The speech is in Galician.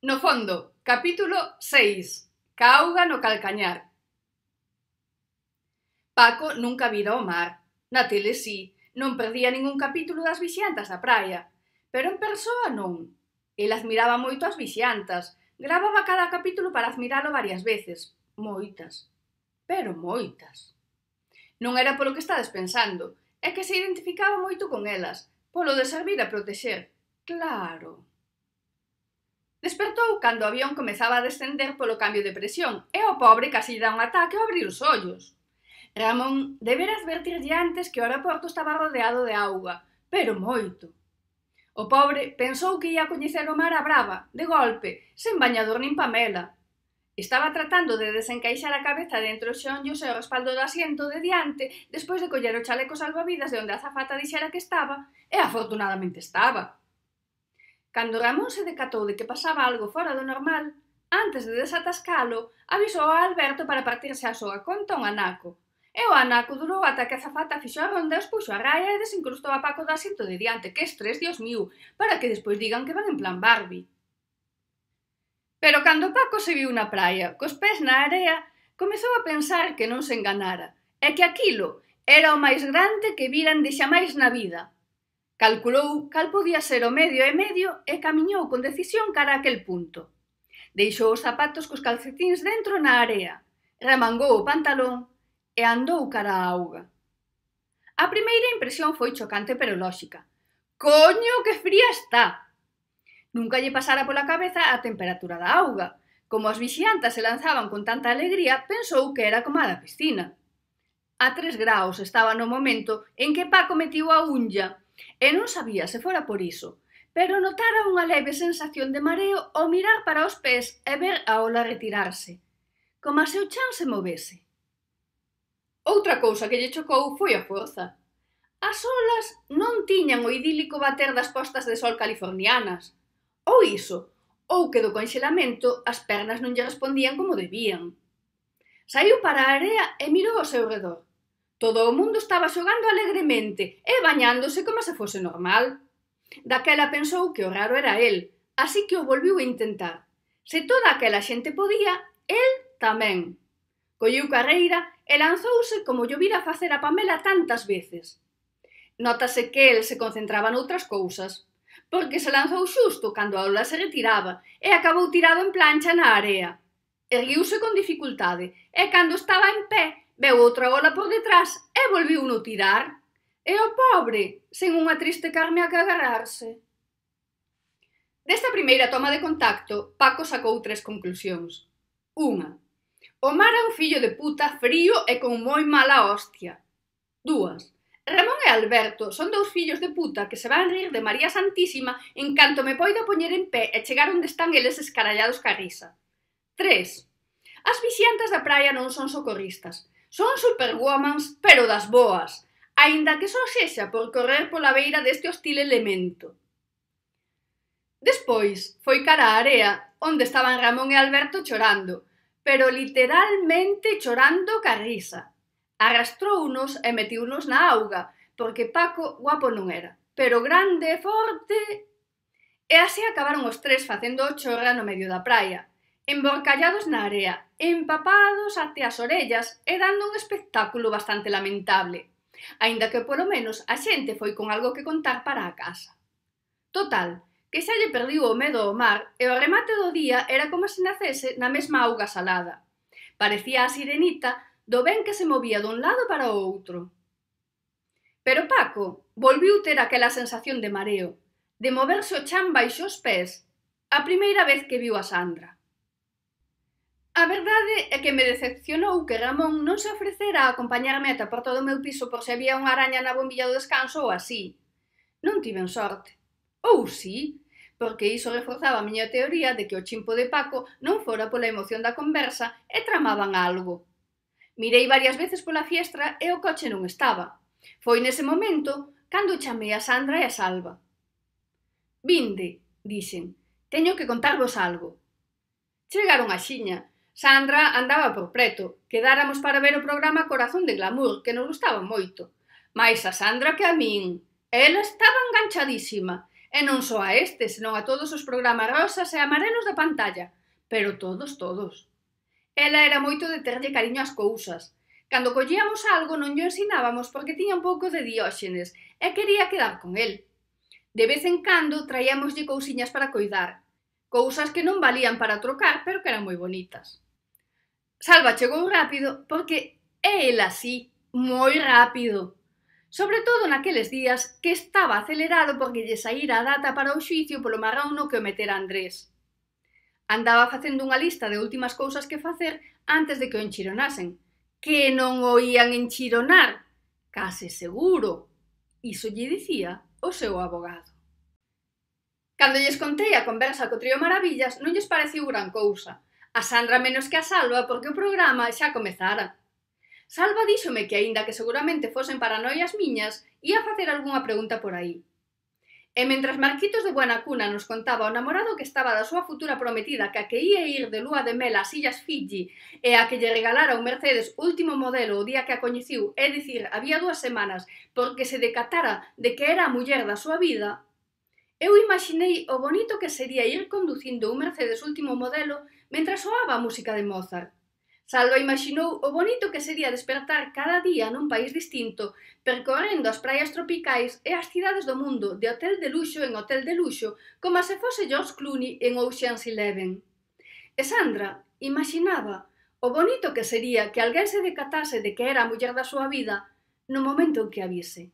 No fondo, capítulo 6. Cauga no calcañar. Paco nunca vira o mar. Na tele sí, non perdía ningún capítulo das vixiantas da praia, pero en persoa non. El admiraba moito as vixiantas, gravaba cada capítulo para admiralo varias veces, moitas, pero moitas. Non era polo que estades pensando, é que se identificaba moito con elas, polo de servir a protexer. Claro. Despertou cando o avión comezaba a descender polo cambio de presión e o pobre casi dá un ataque ao abrir os ollos. Ramón debera advertirlle antes que o aeroporto estaba rodeado de auga, pero moito. O pobre pensou que ia coñecer o mar a brava, de golpe, sen bañador nin pamela. Estaba tratando de desencaixar a cabeza dentro os onde e o respaldo do asiento de diante despois de coller o chaleco salvavidas de onde a zafata dixera que estaba, e afortunadamente estaba. Cando Ramón se decatou de que pasaba algo fora do normal, antes de desatascalo, avisou a Alberto para partirse a súa conta un anaco. E o anaco durou ata que a zafata fixo a ronda, expuxo a raia e desincrustou a Paco do asiento de diante, que estrés, dios miu, para que despois digan que van en plan Barbie. Pero cando Paco se viu na praia, cos pés na area, comezou a pensar que non se enganara, e que aquilo era o máis grande que viran de xamais na vida – Calculou cal podía ser o medio e medio e camiñou con decisión cara a aquel punto. Deixou os zapatos cos calcetíns dentro na area, remangou o pantalón e andou cara a auga. A primeira impresión foi chocante pero lóxica. Coño que fría está! Nunca lle pasara pola cabeza a temperatura da auga. Como as vixiantas se lanzaban con tanta alegría, pensou que era como a da piscina. A tres graus estaba no momento en que Paco metiu a unha E non sabía se fora por iso, pero notara unha leve sensación de mareo ao mirar para os pés e ver a ola retirarse, como se o chan se movese. Outra cousa que lle chocou foi a forza. As olas non tiñan o idílico bater das postas de sol californianas. Ou iso, ou que do conxelamento as pernas non lle respondían como debían. Saiu para a area e mirou ao seu redor. Todo o mundo estaba xogando alegremente e bañándose como se fose normal. Daquela pensou que o raro era el, así que o volviu a intentar. Se toda aquela xente podía, el tamén. Colliu carreira e lanzouse como yo vira facer a Pamela tantas veces. Nótase que el se concentraba noutras cousas, porque se lanzou xusto cando a ola se retiraba e acabou tirado en plancha na area. Erguiuse con dificultade e cando estaba en pé Veu outra ola por detrás e volviu no tirar. E o pobre, sen unha triste carne a que agarrarse. Desta primeira toma de contacto, Paco sacou tres conclusións. Unha, o mar é un fillo de puta frío e con moi mala hostia. Duas, Ramón e Alberto son dous fillos de puta que se van rir de María Santísima en canto me poida poñer en pé e chegar onde están eles escarallados ca risa. 3. As vixiantas da praia non son socorristas, Son superwomans, pero das boas, aínda que só sexa por correr pola beira deste hostil elemento. Despois, foi cara á area, onde estaban Ramón e Alberto chorando, pero literalmente chorando ca risa. Arrastrounos e metiu unos na auga, porque Paco guapo non era, pero grande e forte... E así acabaron os tres facendo o chorra no medio da praia, emborcallados na area, empapados até as orellas e dando un espectáculo bastante lamentable, aínda que polo menos a xente foi con algo que contar para a casa. Total, que xa lle perdiu o medo ao mar e o remate do día era como se nacese na mesma auga salada. Parecía a sirenita do ben que se movía dun lado para o outro. Pero Paco volviu ter aquela sensación de mareo, de moverse o chan baixo os pés, a primeira vez que viu a Sandra. A verdade é que me decepcionou que Ramón non se ofrecera a acompañarme ata porta do meu piso por se había unha araña na bombilla do descanso ou así. Non tiven sorte. Ou sí, porque iso reforzaba a miña teoría de que o chimpo de Paco non fora pola emoción da conversa e tramaban algo. Mirei varias veces pola fiestra e o coche non estaba. Foi nese momento cando chamei a Sandra e a Salva. Vinde, dixen, teño que contarvos algo. Chegaron a xiña Sandra andaba por preto, quedáramos para ver o programa Corazón de Glamour, que nos gustaba moito. Mais a Sandra que a min, ela estaba enganchadísima, e non só a este, senón a todos os programas rosas e amarelos da pantalla, pero todos, todos. Ela era moito de terlle cariño ás cousas, Cando collíamos algo non llo ensinábamos porque tiña un pouco de dióxenes e quería quedar con el. De vez en cando traíamoslle cousiñas para coidar, cousas que non valían para trocar pero que eran moi bonitas. Salva chegou rápido porque é el así, moi rápido. Sobre todo naqueles días que estaba acelerado porque lle saíra a data para o xuicio polo marrón no que o metera Andrés. Andaba facendo unha lista de últimas cousas que facer antes de que o enchironasen. Que non o ían enchironar, case seguro. Iso lle dicía o seu abogado. Cando lles contei a conversa co trío Maravillas, non lles pareciu gran cousa, A Sandra menos que a Salva porque o programa xa comezara. Salva díxome que aínda que seguramente fosen paranoias miñas, ia facer algunha pregunta por aí. E mentras Marquitos de Buena Cuna nos contaba o namorado que estaba da súa futura prometida que a que ia ir de lúa de mel ás Illas Fiji e a que lle regalara o Mercedes último modelo o día que a coñeciu, é dicir, había dúas semanas, porque se decatara de que era a muller da súa vida, eu imaginei o bonito que sería ir conducindo un Mercedes último modelo mentre soaba a música de Mozart. Salva imaginou o bonito que sería despertar cada día nun país distinto, percorrendo as praias tropicais e as cidades do mundo de hotel de luxo en hotel de luxo, como se fose George Clooney en Ocean's Eleven. E Sandra imaginaba o bonito que sería que alguén se decatase de que era a muller da súa vida no momento en que avise.